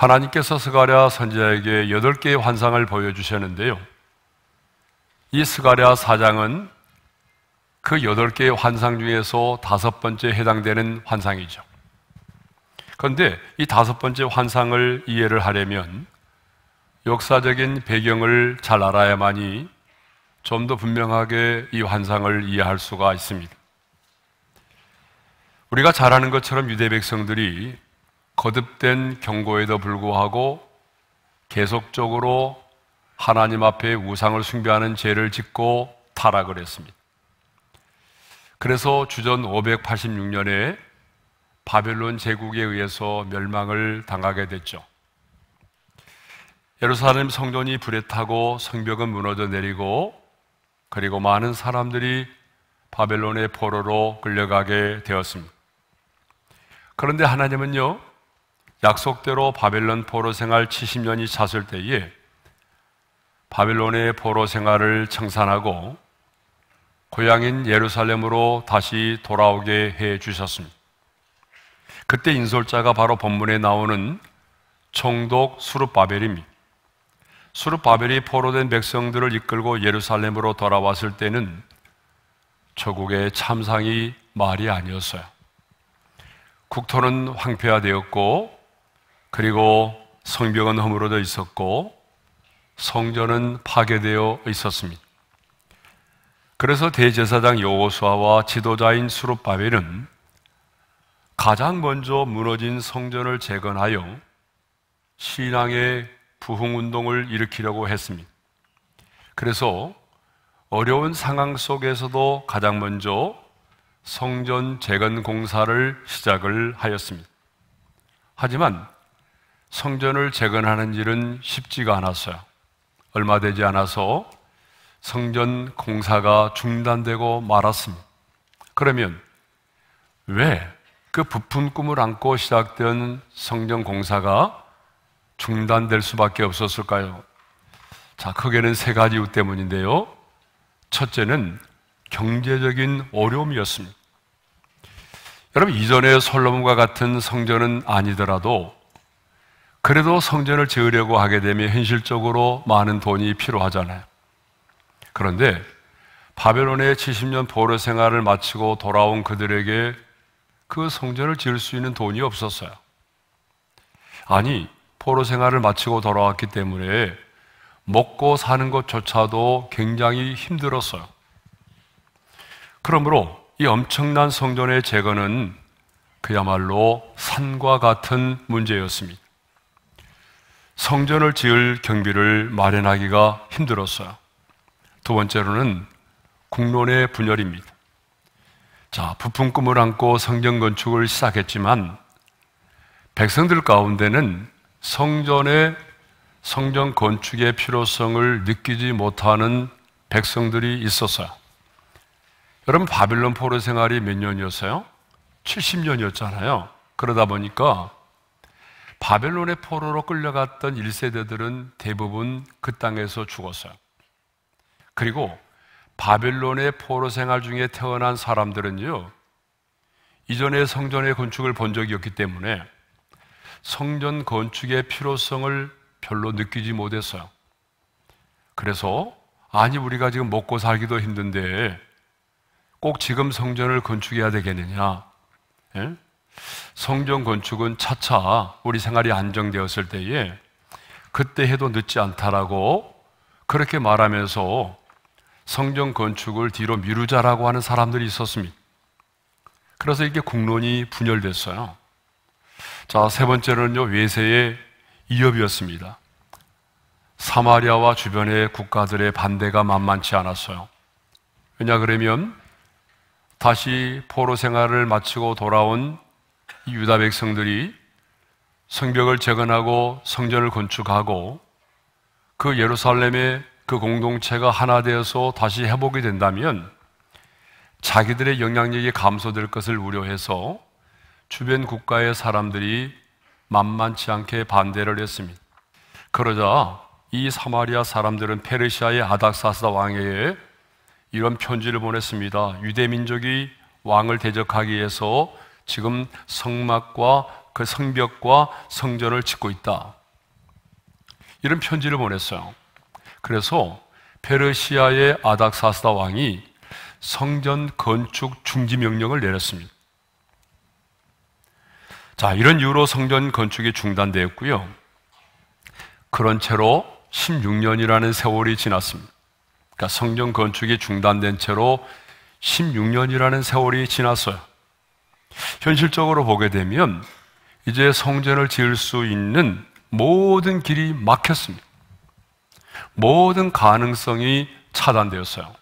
하나님께서 스가랴 선지자에게 여덟 개의 환상을 보여주셨는데요. 이 스가랴 사장은 그 여덟 개의 환상 중에서 다섯 번째 해당되는 환상이죠. 그런데 이 다섯 번째 환상을 이해를 하려면 역사적인 배경을 잘 알아야만이 좀 더 분명하게 이 환상을 이해할 수가 있습니다. 우리가 잘 아는 것처럼 유대 백성들이 거듭된 경고에도 불구하고 계속적으로 하나님 앞에 우상을 숭배하는 죄를 짓고 타락을 했습니다. 그래서 주전 586년에 바벨론 제국에 의해서 멸망을 당하게 됐죠. 예루살렘 성전이 불에 타고 성벽은 무너져 내리고 그리고 많은 사람들이 바벨론의 포로로 끌려가게 되었습니다. 그런데 하나님은요, 약속대로 바벨론 포로 생활 70년이 찼을 때에 바벨론의 포로 생활을 청산하고 고향인 예루살렘으로 다시 돌아오게 해 주셨습니다. 그때 인솔자가 바로 본문에 나오는 총독 수룹바벨입니다. 수룹바벨이 포로된 백성들을 이끌고 예루살렘으로 돌아왔을 때는 조국의 참상이 말이 아니었어요. 국토는 황폐화되었고 그리고 성벽은 허물어져 있었고 성전은 파괴되어 있었습니다. 그래서 대제사장 여호수아와 지도자인 수룹바벨은 가장 먼저 무너진 성전을 재건하여 신앙의 부흥 운동을 일으키려고 했습니다. 그래서 어려운 상황 속에서도 가장 먼저 성전 재건 공사를 시작을 하였습니다. 하지만 성전을 재건하는 일은 쉽지가 않았어요. 얼마 되지 않아서 성전 공사가 중단되고 말았습니다. 그러면 왜 그 부푼 꿈을 안고 시작된 성전 공사가 중단될 수밖에 없었을까요? 자, 크게는 세 가지 이유 때문인데요. 첫째는 경제적인 어려움이었습니다. 여러분, 이전의 솔로몬과 같은 성전은 아니더라도 그래도 성전을 지으려고 하게 되면 현실적으로 많은 돈이 필요하잖아요. 그런데 바벨론의 70년 포로 생활을 마치고 돌아온 그들에게 그 성전을 지을 수 있는 돈이 없었어요. 아니, 포로 생활을 마치고 돌아왔기 때문에 먹고 사는 것조차도 굉장히 힘들었어요. 그러므로 이 엄청난 성전의 재건은 그야말로 산과 같은 문제였습니다. 성전을 지을 경비를 마련하기가 힘들었어요. 두 번째로는 국론의 분열입니다. 자, 부품 꿈을 안고 성전 건축을 시작했지만 백성들 가운데는 성전의 성전 건축의 필요성을 느끼지 못하는 백성들이 있었어요. 여러분 바빌론 포로 생활이 몇 년이었어요? 70년이었잖아요. 그러다 보니까 바벨론의 포로로 끌려갔던 1세대들은 대부분 그 땅에서 죽었어요. 그리고 바벨론의 포로 생활 중에 태어난 사람들은요, 이전에 성전의 건축을 본 적이 없기 때문에 성전 건축의 필요성을 별로 느끼지 못했어요. 그래서, 아니, 우리가 지금 먹고 살기도 힘든데 꼭 지금 성전을 건축해야 되겠느냐? 예? 성전 건축은 차차 우리 생활이 안정되었을 때에 그때 해도 늦지 않다라고 그렇게 말하면서 성전 건축을 뒤로 미루자라고 하는 사람들이 있었습니다. 그래서 이게 국론이 분열됐어요. 자, 세 번째는요, 외세의 이협이었습니다. 사마리아와 주변의 국가들의 반대가 만만치 않았어요. 왜냐 그러면 다시 포로 생활을 마치고 돌아온 유다 백성들이 성벽을 재건하고 성전을 건축하고 그 예루살렘의 그 공동체가 하나 되어서 다시 회복이 된다면 자기들의 영향력이 감소될 것을 우려해서 주변 국가의 사람들이 만만치 않게 반대를 했습니다. 그러자 이 사마리아 사람들은 페르시아의 아닥사스다 왕에 이런 편지를 보냈습니다. 유대 민족이 왕을 대적하기 위해서 지금 성막과 그 성벽과 성전을 짓고 있다. 이런 편지를 보냈어요. 그래서 페르시아의 아닥사스다 왕이 성전 건축 중지 명령을 내렸습니다. 자, 이런 이유로 성전 건축이 중단되었고요. 그런 채로 16년이라는 세월이 지났습니다. 그러니까 성전 건축이 중단된 채로 16년이라는 세월이 지났어요. 현실적으로 보게 되면 이제 성전을 지을 수 있는 모든 길이 막혔습니다. 모든 가능성이 차단되었어요.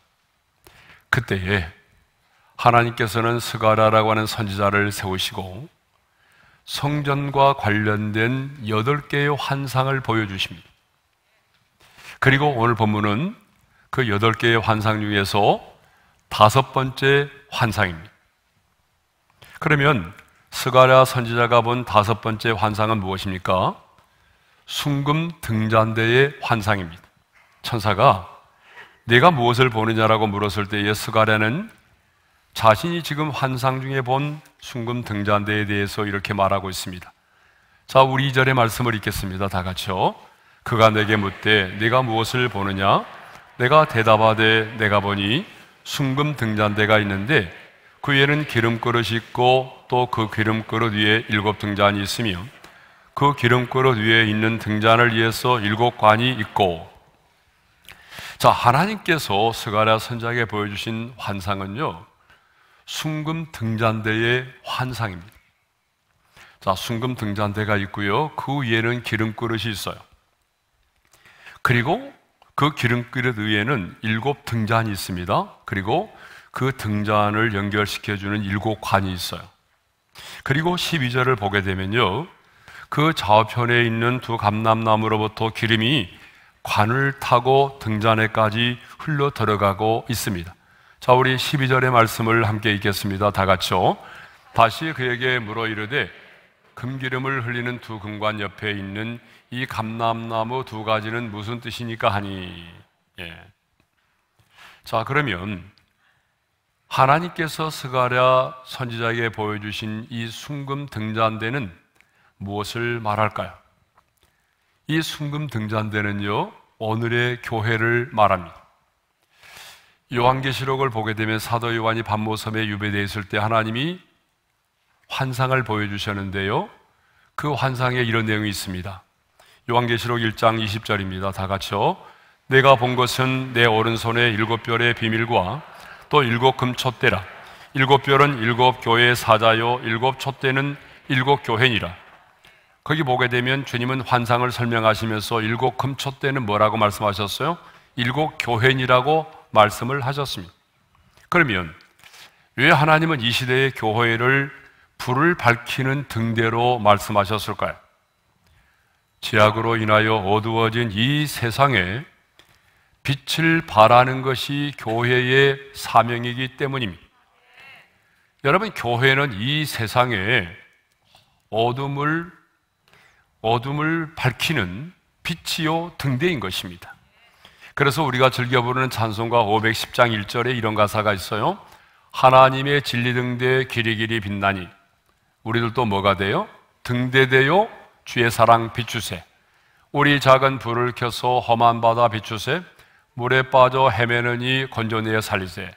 그때에 하나님께서는 스가라라고 하는 선지자를 세우시고 성전과 관련된 8개의 환상을 보여주십니다. 그리고 오늘 본문은 그 8개의 환상 중에서 다섯 번째 환상입니다. 그러면 스가랴 선지자가 본 다섯 번째 환상은 무엇입니까? 순금 등잔대의 환상입니다. 천사가 내가 무엇을 보느냐라고 물었을 때에 스가랴는 자신이 지금 환상 중에 본 순금 등잔대에 대해서 이렇게 말하고 있습니다. 자, 우리 이절의 말씀을 읽겠습니다. 다 같이요. 그가 내게 묻되 내가 무엇을 보느냐? 내가 대답하되 내가 보니 순금 등잔대가 있는데 그 위에는 기름그릇이 있고 또 그 기름그릇 위에 일곱 등잔이 있으며 그 기름그릇 위에 있는 등잔을 위해서 일곱 관이 있고 자 하나님께서 스가랴 선장에 보여주신 환상은요 순금 등잔대의 환상입니다. 자 순금 등잔대가 있고요 그 위에는 기름그릇이 있어요. 그리고 그 기름그릇 위에는 일곱 등잔이 있습니다. 그리고 그 등잔을 연결시켜주는 일곱 관이 있어요. 그리고 12절을 보게 되면요. 그 좌우편에 있는 두 감람나무로부터 기름이 관을 타고 등잔에까지 흘러 들어가고 있습니다. 자, 우리 12절의 말씀을 함께 읽겠습니다. 다 같이요. 다시 그에게 물어 이르되 금기름을 흘리는 두 금관 옆에 있는 이 감람나무 두 가지는 무슨 뜻이니까 하니. 예. 자, 그러면 하나님께서 스가랴 선지자에게 보여주신 이 순금 등잔대는 무엇을 말할까요? 이 순금 등잔대는요 오늘의 교회를 말합니다. 요한계시록을 보게 되면 사도 요한이 반모섬에 유배되어 있을 때 하나님이 환상을 보여주셨는데요. 그 환상에 이런 내용이 있습니다. 요한계시록 1장 20절입니다. 다 같이요. 내가 본 것은 내 오른손의 일곱 별의 비밀과 또 일곱 금촛대라. 일곱 별은 일곱 교회의 사자요, 일곱 촛대는 일곱 교회니라. 거기 보게 되면 주님은 환상을 설명하시면서 일곱 금촛대는 뭐라고 말씀하셨어요? 일곱 교회니라고 말씀을 하셨습니다. 그러면 왜 하나님은 이 시대의 교회를 불을 밝히는 등대로 말씀하셨을까요? 지약으로 인하여 어두워진 이 세상에 빛을 바라는 것이 교회의 사명이기 때문입니다. 여러분, 교회는 이 세상에 어둠을, 어둠을 밝히는 빛이요 등대인 것입니다. 그래서 우리가 즐겨 부르는 찬송가 510장 1절에 이런 가사가 있어요. 하나님의 진리 등대 길이 길이 빛나니 우리들도 뭐가 돼요? 등대되요 주의 사랑 비추세 우리 작은 불을 켜서 험한 바다 비추세 물에 빠져 헤매느니 건져내어 살리세.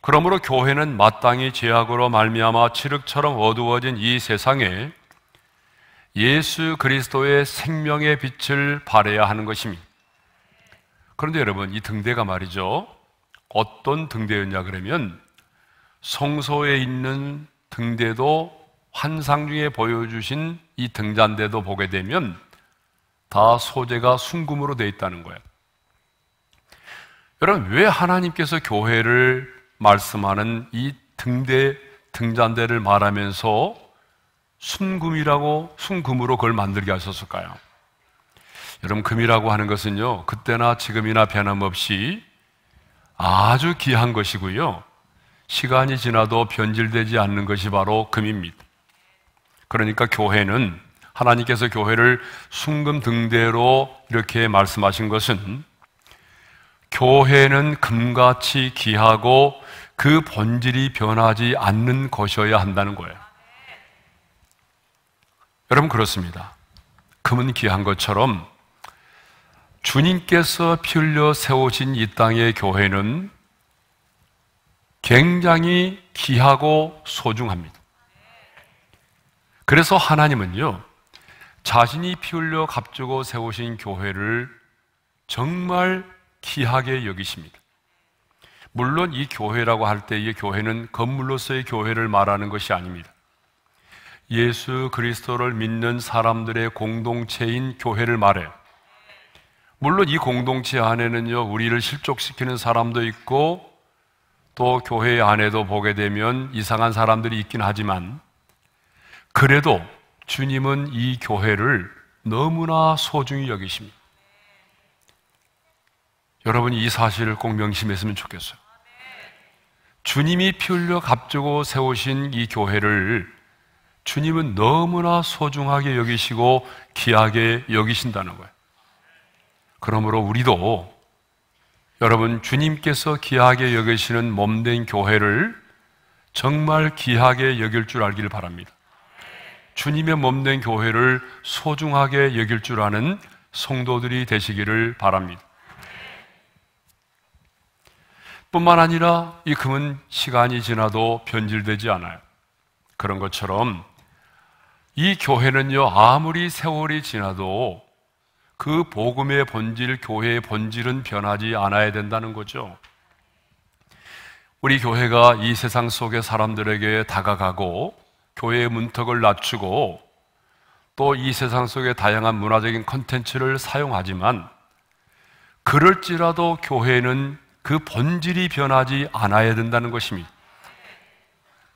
그러므로 교회는 마땅히 죄악으로 말미암아 칠흑처럼 어두워진 이 세상에 예수 그리스도의 생명의 빛을 발해야 하는 것입니다. 그런데 여러분 이 등대가 말이죠. 어떤 등대였냐 그러면 성소에 있는 등대도 환상 중에 보여주신 이 등잔대도 보게 되면 다 소재가 순금으로 되어 있다는 거예요. 여러분, 왜 하나님께서 교회를 말씀하는 이 등대, 등잔대를 말하면서 순금이라고, 순금으로 그걸 만들게 하셨을까요? 여러분, 금이라고 하는 것은요, 그때나 지금이나 변함없이 아주 귀한 것이고요. 시간이 지나도 변질되지 않는 것이 바로 금입니다. 그러니까 교회는 하나님께서 교회를 순금 등대로 이렇게 말씀하신 것은 교회는 금같이 귀하고 그 본질이 변하지 않는 것이어야 한다는 거예요. 여러분 그렇습니다. 금은 귀한 것처럼 주님께서 피 흘려 세우신 이 땅의 교회는 굉장히 귀하고 소중합니다. 그래서 하나님은요, 자신이 피 흘려 값주고 세우신 교회를 정말 귀하게 여기십니다. 물론 이 교회라고 할 때의 교회는 건물로서의 교회를 말하는 것이 아닙니다. 예수 그리스도를 믿는 사람들의 공동체인 교회를 말해요. 물론 이 공동체 안에는요, 우리를 실족시키는 사람도 있고, 또 교회 안에도 보게 되면 이상한 사람들이 있긴 하지만, 그래도 주님은 이 교회를 너무나 소중히 여기십니다. 여러분이 이 사실을 꼭 명심했으면 좋겠어요. 주님이 피 흘려 값주고 세우신 이 교회를 주님은 너무나 소중하게 여기시고 귀하게 여기신다는 거예요. 그러므로 우리도 여러분 주님께서 귀하게 여기시는 몸된 교회를 정말 귀하게 여길 줄 알기를 바랍니다. 주님의 몸된 교회를 소중하게 여길 줄 아는 성도들이 되시기를 바랍니다. 뿐만 아니라 이 금은 시간이 지나도 변질되지 않아요. 그런 것처럼 이 교회는요, 아무리 세월이 지나도 그 복음의 본질, 교회의 본질은 변하지 않아야 된다는 거죠. 우리 교회가 이 세상 속의 사람들에게 다가가고 교회의 문턱을 낮추고 또 이 세상 속의 다양한 문화적인 컨텐츠를 사용하지만 그럴지라도 교회는 그 본질이 변하지 않아야 된다는 것입니다.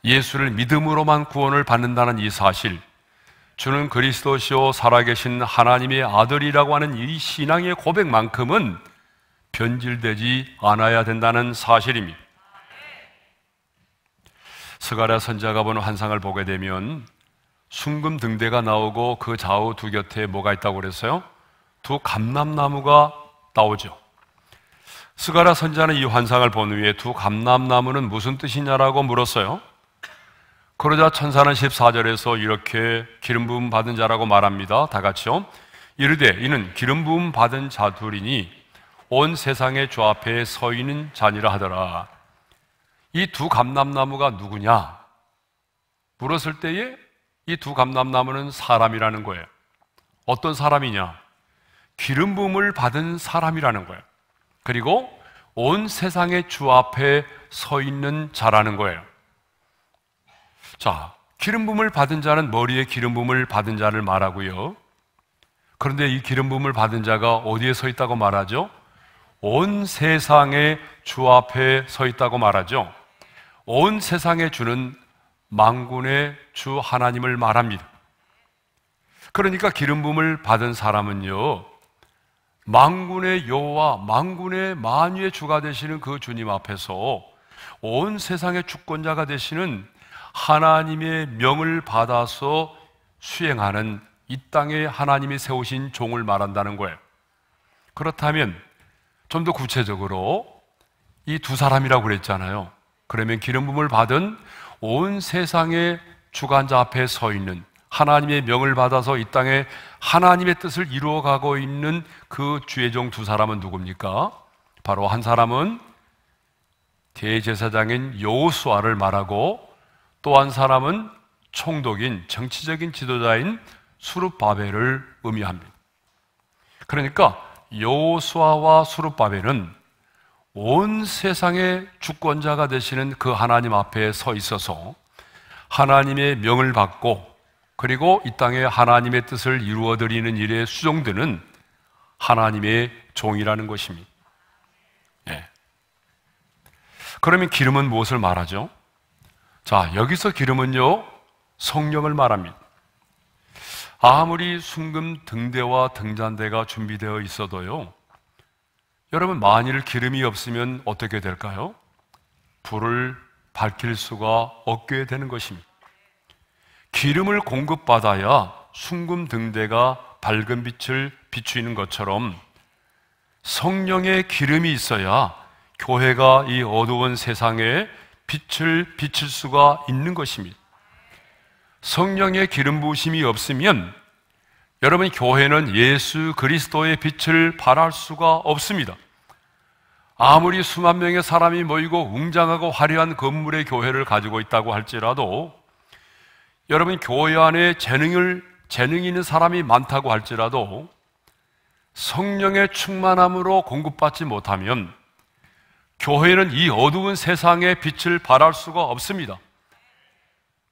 예수를 믿음으로만 구원을 받는다는 이 사실, 주는 그리스도시오 살아계신 하나님의 아들이라고 하는 이 신앙의 고백만큼은 변질되지 않아야 된다는 사실입니다. 스가랴 선자가 보는 환상을 보게 되면 순금 등대가 나오고 그 좌우 두 곁에 뭐가 있다고 그랬어요? 두 감람나무가 나오죠. 스가랴 선자는 이 환상을 본 후에 두 감람나무는 무슨 뜻이냐라고 물었어요. 그러자 천사는 14절에서 이렇게 기름 부음 받은 자라고 말합니다. 다 같이요. 이르되 이는 기름 부음 받은 자들이니 온 세상의 주 앞에 서 있는 자니라 하더라. 이두 감람나무가 누구냐? 물었을 때에 이 두 감람나무는 사람이라는 거예요. 어떤 사람이냐? 기름 부음을 받은 사람이라는 거예요. 그리고 온 세상의 주 앞에 서 있는 자라는 거예요. 자, 기름 부음을 받은 자는 머리에 기름 부음을 받은 자를 말하고요. 그런데 이 기름 부음을 받은 자가 어디에 서 있다고 말하죠? 온 세상의 주 앞에 서 있다고 말하죠. 온 세상에 주는 망군의 주 하나님을 말합니다. 그러니까 기름 부을 받은 사람은요. 망군의 여호와, 망군의 만유의 주가 되시는 그 주님 앞에서 온 세상의 주권자가 되시는 하나님의 명을 받아서 수행하는 이 땅에 하나님이 세우신 종을 말한다는 거예요. 그렇다면 좀 더 구체적으로 이 두 사람이라고 그랬잖아요. 그러면 기름부음을 받은 온 세상의 주관자 앞에 서 있는 하나님의 명을 받아서 이 땅에 하나님의 뜻을 이루어가고 있는 그 주의 종두 사람은 누굽니까? 바로 한 사람은 대제사장인 여호수아를 말하고 또 한 사람은 총독인 정치적인 지도자인 수룹바벨을 의미합니다. 그러니까 여호수아와 수룹바벨은 온 세상의 주권자가 되시는 그 하나님 앞에 서 있어서 하나님의 명을 받고 그리고 이 땅에 하나님의 뜻을 이루어 드리는 일에 수종드는 하나님의 종이라는 것입니다. 예. 그러면 기름은 무엇을 말하죠? 자, 여기서 기름은요, 성령을 말합니다. 아무리 순금 등대와 등잔대가 준비되어 있어도요, 여러분, 만일 기름이 없으면 어떻게 될까요? 불을 밝힐 수가 없게 되는 것입니다. 기름을 공급받아야 순금 등대가 밝은 빛을 비추는 것처럼 성령의 기름이 있어야 교회가 이 어두운 세상에 빛을 비칠 수가 있는 것입니다. 성령의 기름 부심이 없으면 여러분, 교회는 예수 그리스도의 빛을 발할 수가 없습니다. 아무리 수만 명의 사람이 모이고 웅장하고 화려한 건물의 교회를 가지고 있다고 할지라도 여러분, 교회 안에 재능을, 재능 있는 사람이 많다고 할지라도 성령의 충만함으로 공급받지 못하면 교회는 이 어두운 세상에 빛을 발할 수가 없습니다.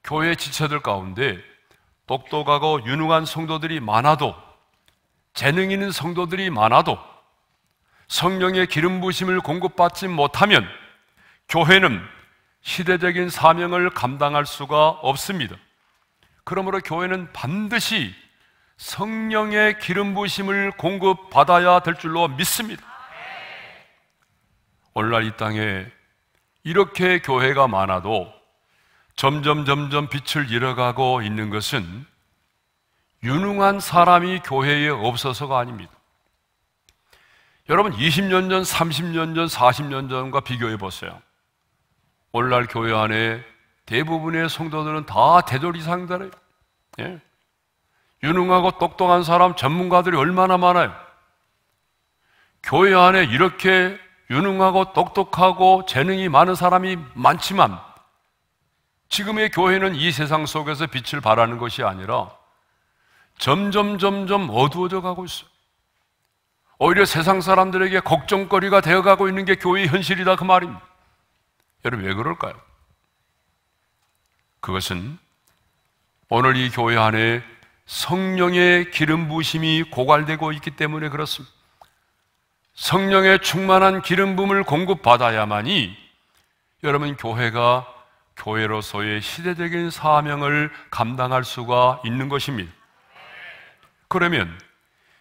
교회 지체들 가운데 똑똑하고 유능한 성도들이 많아도 재능 있는 성도들이 많아도 성령의 기름 부심을 공급받지 못하면 교회는 시대적인 사명을 감당할 수가 없습니다. 그러므로 교회는 반드시 성령의 기름 부심을 공급받아야 될 줄로 믿습니다. 오늘날 이 땅에 이렇게 교회가 많아도 점점 점점 빛을 잃어가고 있는 것은 유능한 사람이 교회에 없어서가 아닙니다. 여러분 20년 전, 30년 전, 40년 전과 비교해 보세요. 오늘날 교회 안에 대부분의 성도들은 다 대졸 이상자래요. 예? 유능하고 똑똑한 사람, 전문가들이 얼마나 많아요. 교회 안에 이렇게 유능하고 똑똑하고 재능이 많은 사람이 많지만 지금의 교회는 이 세상 속에서 빛을 발하는 것이 아니라 점점 점점 어두워져 가고 있어요. 오히려 세상 사람들에게 걱정거리가 되어 가고 있는 게 교회의 현실이다 그 말입니다. 여러분 왜 그럴까요? 그것은 오늘 이 교회 안에 성령의 기름 부심이 고갈되고 있기 때문에 그렇습니다. 성령의 충만한 기름 부음을 공급받아야만이 여러분 교회가 교회로서의 시대적인 사명을 감당할 수가 있는 것입니다. 그러면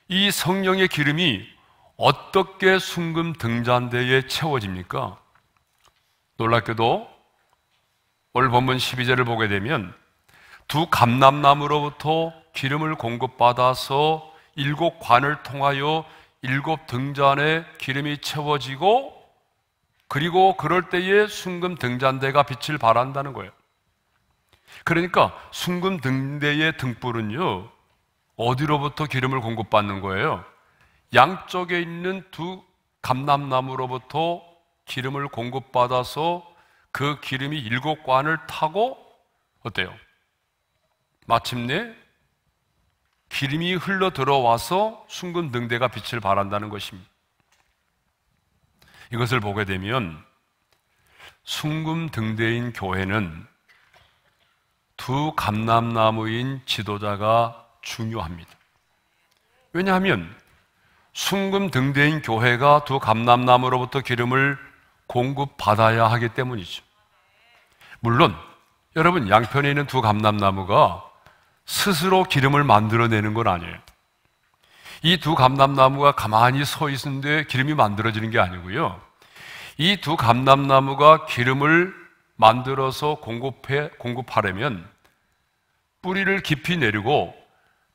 이 성령의 기름이 어떻게 순금 등잔대에 채워집니까? 놀랍게도 오늘 본문 12절을 보게 되면 두 감람나무로부터 기름을 공급받아서 일곱 관을 통하여 일곱 등잔에 기름이 채워지고 그리고 그럴 때에 순금 등잔대가 빛을 발한다는 거예요. 그러니까 순금 등대의 등불은요, 어디로부터 기름을 공급받는 거예요? 양쪽에 있는 두 감람나무로부터 기름을 공급받아서 그 기름이 일곱 관을 타고 어때요? 마침내 기름이 흘러 들어와서 순금 등대가 빛을 발한다는 것입니다. 이것을 보게 되면 순금 등대인 교회는 두 감람나무인 지도자가 중요합니다. 왜냐하면 순금 등대인 교회가 두 감람나무로부터 기름을 공급받아야 하기 때문이죠. 물론 여러분 양편에 있는 두 감람나무가 스스로 기름을 만들어내는 건 아니에요. 이두 감람나무가 가만히 서 있는데 기름이 만들어지는 게 아니고요. 이 두 감람나무가 기름을 만들어서 공급해, 공급하려면 뿌리를 깊이 내리고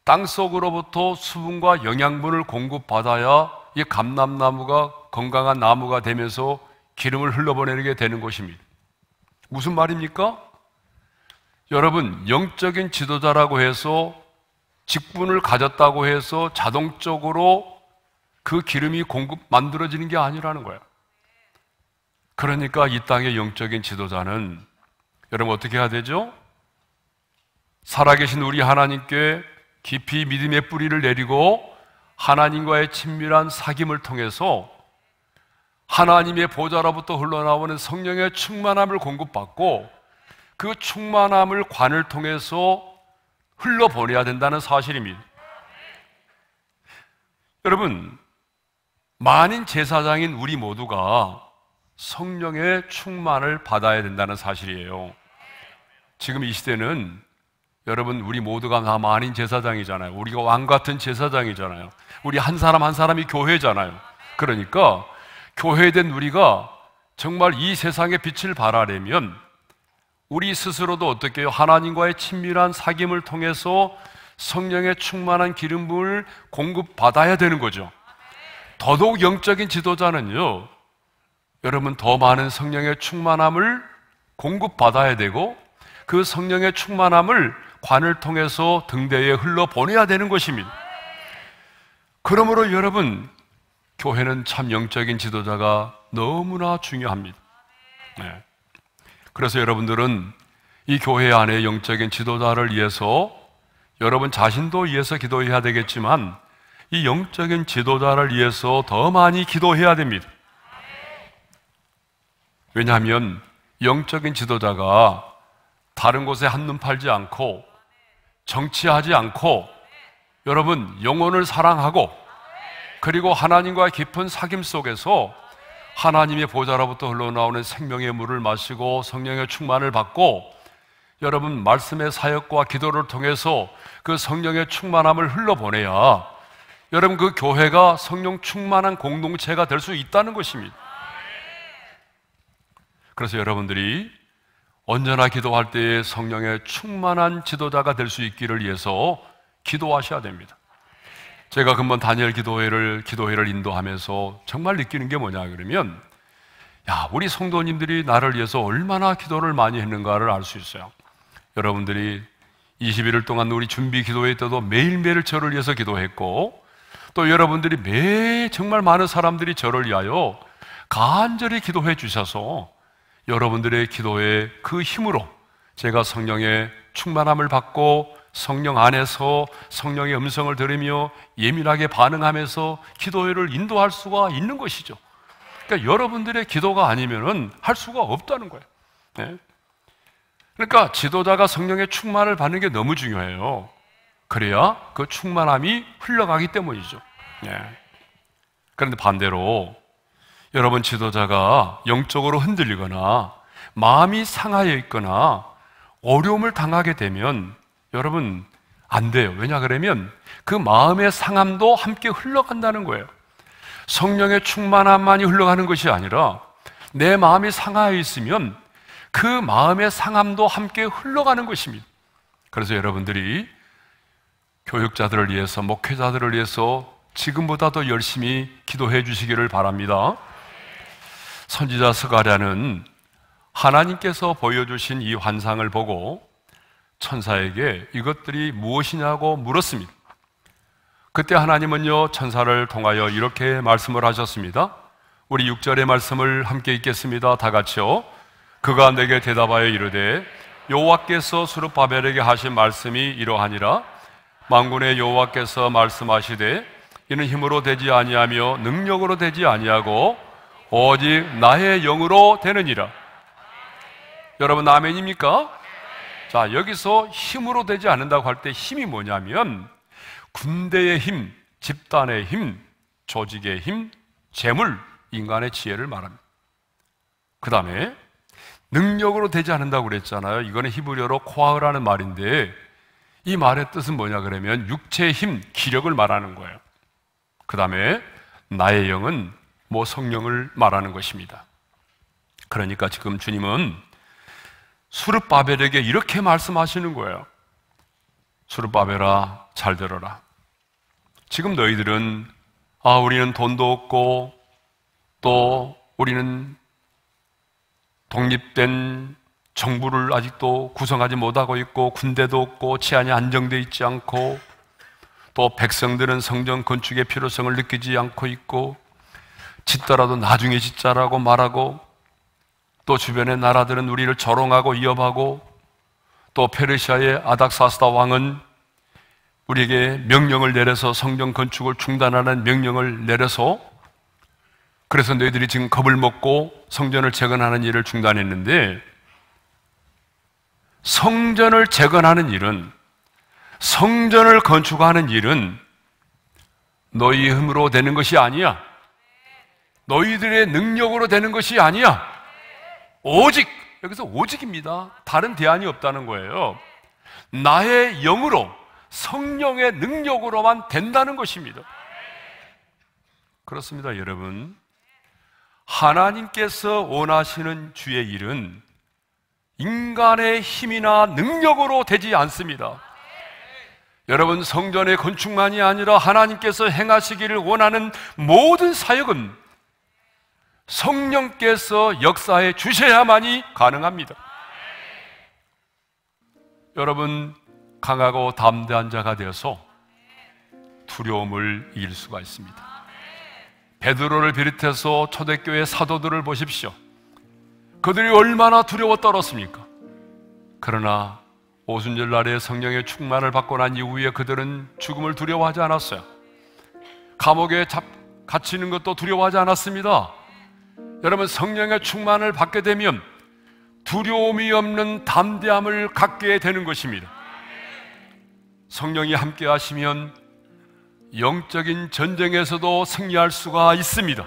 땅 속으로부터 수분과 영양분을 공급받아야 이 감람나무가 건강한 나무가 되면서 기름을 흘러보내게 되는 것입니다. 무슨 말입니까? 여러분, 영적인 지도자라고 해서 직분을 가졌다고 해서 자동적으로 그 기름이 공급 만들어지는 게 아니라는 거예요. 그러니까 이 땅의 영적인 지도자는 여러분 어떻게 해야 되죠? 살아계신 우리 하나님께 깊이 믿음의 뿌리를 내리고 하나님과의 친밀한 사귐을 통해서 하나님의 보좌로부터 흘러나오는 성령의 충만함을 공급받고 그 충만함을 관을 통해서 흘러보내야 된다는 사실입니다. 여러분, 만인 제사장인 우리 모두가 성령의 충만을 받아야 된다는 사실이에요. 지금 이 시대는 여러분 우리 모두가 다 만인 제사장이잖아요. 우리가 왕 같은 제사장이잖아요. 우리 한 사람 한 사람이 교회잖아요. 그러니까 교회된 우리가 정말 이 세상의 빛을 발하려면 우리 스스로도 어떻게 요 하나님과의 친밀한 사귐을 통해서 성령의 충만한 기름을 공급받아야 되는 거죠. 더더욱 영적인 지도자는요, 여러분 더 많은 성령의 충만함을 공급받아야 되고 그 성령의 충만함을 관을 통해서 등대에 흘러보내야 되는 것입니다. 그러므로 여러분, 교회는 참 영적인 지도자가 너무나 중요합니다. 네. 그래서 여러분들은 이 교회 안에 영적인 지도자를 위해서 여러분 자신도 위해서 기도해야 되겠지만 이 영적인 지도자를 위해서 더 많이 기도해야 됩니다. 왜냐하면 영적인 지도자가 다른 곳에 한눈 팔지 않고 정치하지 않고 여러분 영혼을 사랑하고 그리고 하나님과 깊은 사귐 속에서 하나님의 보좌로부터 흘러나오는 생명의 물을 마시고 성령의 충만을 받고 여러분 말씀의 사역과 기도를 통해서 그 성령의 충만함을 흘러보내야 여러분 그 교회가 성령 충만한 공동체가 될 수 있다는 것입니다. 그래서 여러분들이 언제나 기도할 때에 성령의 충만한 지도자가 될 수 있기를 위해서 기도하셔야 됩니다. 제가 금번 다니엘 기도회를 기도회를 인도하면서 정말 느끼는 게 뭐냐 그러면 야 우리 성도님들이 나를 위해서 얼마나 기도를 많이 했는가를 알 수 있어요. 여러분들이 21일 동안 우리 준비 기도회 때도 매일매일 저를 위해서 기도했고 또 여러분들이 매 정말 많은 사람들이 저를 위하여 간절히 기도해 주셔서 여러분들의 기도의 그 힘으로 제가 성령의 충만함을 받고 성령 안에서 성령의 음성을 들으며 예민하게 반응하면서 기도회를 인도할 수가 있는 것이죠. 그러니까 여러분들의 기도가 아니면은 할 수가 없다는 거예요. 네? 그러니까 지도자가 성령의 충만을 받는 게 너무 중요해요. 그래야 그 충만함이 흘러가기 때문이죠. 네. 그런데 반대로 여러분 지도자가 영적으로 흔들리거나 마음이 상하여 있거나 어려움을 당하게 되면 여러분, 안 돼요. 왜냐 그러면 그 마음의 상함도 함께 흘러간다는 거예요. 성령의 충만함만이 흘러가는 것이 아니라 내 마음이 상하여 있으면 그 마음의 상함도 함께 흘러가는 것입니다. 그래서 여러분들이 교육자들을 위해서, 목회자들을 위해서 지금보다 더 열심히 기도해 주시기를 바랍니다. 선지자 스가랴는 하나님께서 보여주신 이 환상을 보고 천사에게 이것들이 무엇이냐고 물었습니다. 그때 하나님은요, 천사를 통하여 이렇게 말씀을 하셨습니다. 우리 6절의 말씀을 함께 읽겠습니다. 다 같이요. 그가 내게 대답하여 이르되 여호와께서 수르바벨에게 하신 말씀이 이러하니라 만군의 여호와께서 말씀하시되 이는 힘으로 되지 아니하며 능력으로 되지 아니하고 오직 나의 영으로 되느니라. 여러분 아멘입니까? 자, 여기서 힘으로 되지 않는다고 할 때 힘이 뭐냐면 군대의 힘, 집단의 힘, 조직의 힘, 재물, 인간의 지혜를 말합니다. 그 다음에 능력으로 되지 않는다고 그랬잖아요. 이거는 히브리어로 코아흐라는 말인데 이 말의 뜻은 뭐냐 그러면 육체의 힘, 기력을 말하는 거예요. 그 다음에 나의 영은 뭐 성령을 말하는 것입니다. 그러니까 지금 주님은 수르바벨에게 이렇게 말씀하시는 거예요. 수르바벨아, 잘 들어라. 지금 너희들은, 아, 우리는 돈도 없고, 또 우리는 독립된 정부를 아직도 구성하지 못하고 있고, 군대도 없고, 치안이 안정되어 있지 않고, 또 백성들은 성전 건축의 필요성을 느끼지 않고 있고, 짓더라도 나중에 짓자라고 말하고, 또 주변의 나라들은 우리를 저롱하고 위협하고 또 페르시아의 아닥사스다 왕은 우리에게 명령을 내려서 성전 건축을 중단하는 명령을 내려서 그래서 너희들이 지금 겁을 먹고 성전을 재건하는 일을 중단했는데 성전을 재건하는 일은 성전을 건축하는 일은 너희 힘으로 되는 것이 아니야. 너희들의 능력으로 되는 것이 아니야. 오직 여기서 오직입니다. 다른 대안이 없다는 거예요. 나의 영으로 성령의 능력으로만 된다는 것입니다. 그렇습니다, 여러분. 하나님께서 원하시는 주의 일은 인간의 힘이나 능력으로 되지 않습니다. 여러분, 성전의 건축만이 아니라 하나님께서 행하시기를 원하는 모든 사역은 성령께서 역사해 주셔야만이 가능합니다. 여러분, 강하고 담대한 자가 되어서 두려움을 이길 수가 있습니다. 베드로를 비롯해서 초대교회 사도들을 보십시오. 그들이 얼마나 두려워 떨었습니까? 그러나 오순절 날에 성령의 충만을 받고 난 이후에 그들은 죽음을 두려워하지 않았어요. 감옥에 잡, 갇히는 것도 두려워하지 않았습니다. 여러분 성령의 충만을 받게 되면 두려움이 없는 담대함을 갖게 되는 것입니다. 성령이 함께 하시면 영적인 전쟁에서도 승리할 수가 있습니다.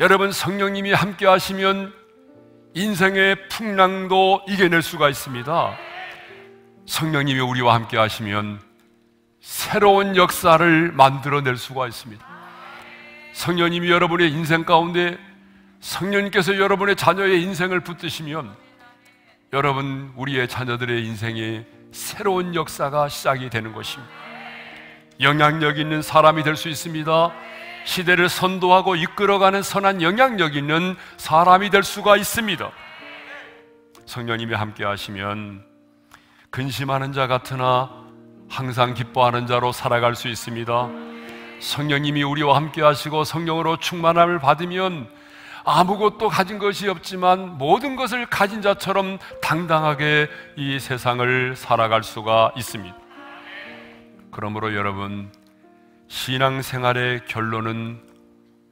여러분 성령님이 함께 하시면 인생의 풍랑도 이겨낼 수가 있습니다. 성령님이 우리와 함께 하시면 새로운 역사를 만들어낼 수가 있습니다. 성령님이 여러분의 인생 가운데 성령님께서 여러분의 자녀의 인생을 붙드시면 여러분 우리의 자녀들의 인생이 새로운 역사가 시작이 되는 것입니다. 영향력 있는 사람이 될 수 있습니다. 시대를 선도하고 이끌어가는 선한 영향력 있는 사람이 될 수가 있습니다. 성령님이 함께 하시면 근심하는 자 같으나 항상 기뻐하는 자로 살아갈 수 있습니다. 성령님이 우리와 함께 하시고 성령으로 충만함을 받으면 아무것도 가진 것이 없지만 모든 것을 가진 자처럼 당당하게 이 세상을 살아갈 수가 있습니다. 그러므로 여러분, 신앙생활의 결론은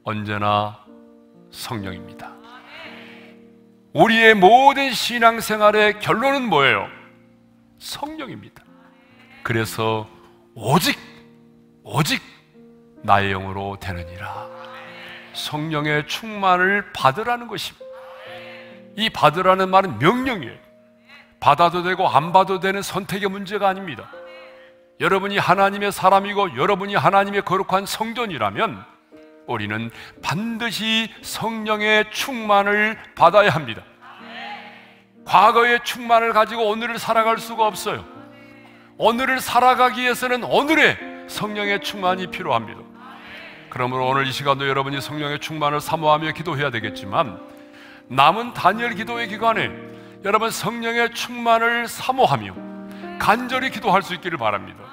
언제나 성령입니다. 우리의 모든 신앙생활의 결론은 뭐예요? 성령입니다. 그래서 오직, 오직 나의 영으로 되느니라. 성령의 충만을 받으라는 것입니다. 이 받으라는 말은 명령이에요. 받아도 되고 안 받아도 되는 선택의 문제가 아닙니다. 여러분이 하나님의 사람이고 여러분이 하나님의 거룩한 성전이라면 우리는 반드시 성령의 충만을 받아야 합니다. 과거의 충만을 가지고 오늘을 살아갈 수가 없어요. 오늘을 살아가기 위해서는 오늘의 성령의 충만이 필요합니다. 그러므로 오늘 이 시간도 여러분이 성령의 충만을 사모하며 기도해야 되겠지만 남은 단니 기도의 기간에 여러분 성령의 충만을 사모하며 간절히 기도할 수 있기를 바랍니다.